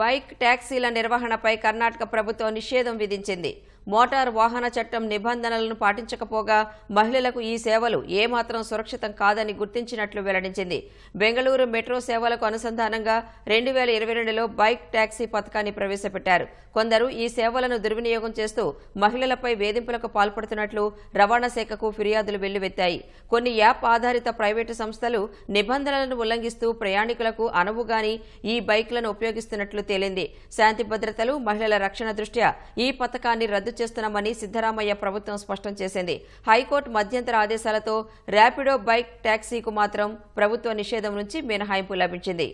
bike ట్యాక్సీల నిర్వహణపై కర్ణాటక ప్రభుత్వం నిషేధం విధించింది మోటార్ వాహన చట్టం నిబంధనలను పాటించకపోగా మహిళలకు ఈ సేవలు ఏమాత్రం సురక్షితం కాదని గుర్తించినట్లు వెల్లడించింది బెంగళూరు మెట్రో సేవలకు అనుసంధానంగా రెండు వేల ఇరవై రెండులో బైక్ ట్యాక్సీ పథకాన్ని ప్రవేశపెట్టారు కొందరు ఈ సేవలను దుర్వినియోగం చేస్తూ మహిళలపై వేధింపులకు పాల్పడుతున్నట్లు రవాణా శాఖకు ఫిర్యాదులు వెల్లువెత్తాయి కొన్ని యాప్ ఆధారిత ప్రైవేటు సంస్థలు నిబంధనలను ఉల్లంఘిస్తూ ప్రయాణికులకు అనువుగాని ఈ బైక్లను ఉపయోగిస్తున్నట్లు చేస్తున్నట్లు తేలింది శాంతి భద్రతలు మహిళల రక్షణ దృష్ట్యా ఈ పథకాన్ని రద్దు చేస్తున్నామని సిద్దరామయ్య ప్రభుత్వం స్పష్టం చేసింది హైకోర్టు మధ్యంతర ఆదేశాలతో ర్యాపిడో బైక్ ట్యాక్సీకు మాత్రం ప్రభుత్వ నిషేధం నుంచి మినహాయింపు లభించింది